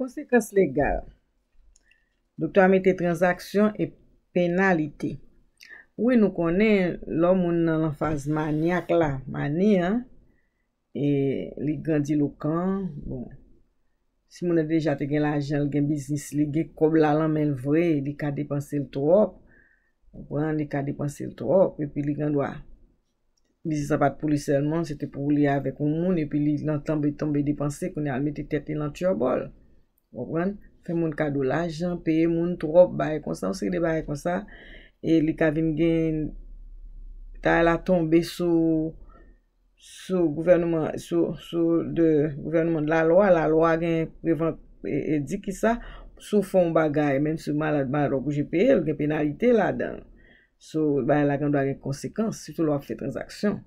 Konsekans legal, do to a mette transaksyon e penalite. Ou e nou konen, lò moun nan l'enfans maniak la, mani an, e li gandilokan, bon, si moun e veja te gen l'ajan, gen biznis, li gen kob la lan men vwe, li ka depanse l'trop, ou an, li ka depanse l'trop, epi li gandwa, biznis apat pou li selman, sete pou li avek ou moun, epi li nan tembe, tembe depanse, konen a mette teti lantyo bol. Fè moun kado la jan, peye moun tourop baye konsa, ou se de baye konsa, e li kavin gen ta la tombe sou gouvernement la loa, la loa gen e, e di ki sa sou fon bagay, men sou malad barok ou je peye, ou gen penalite la dan, sou baye la gen do a gen konsekans, si tou lo a fè transaksyon.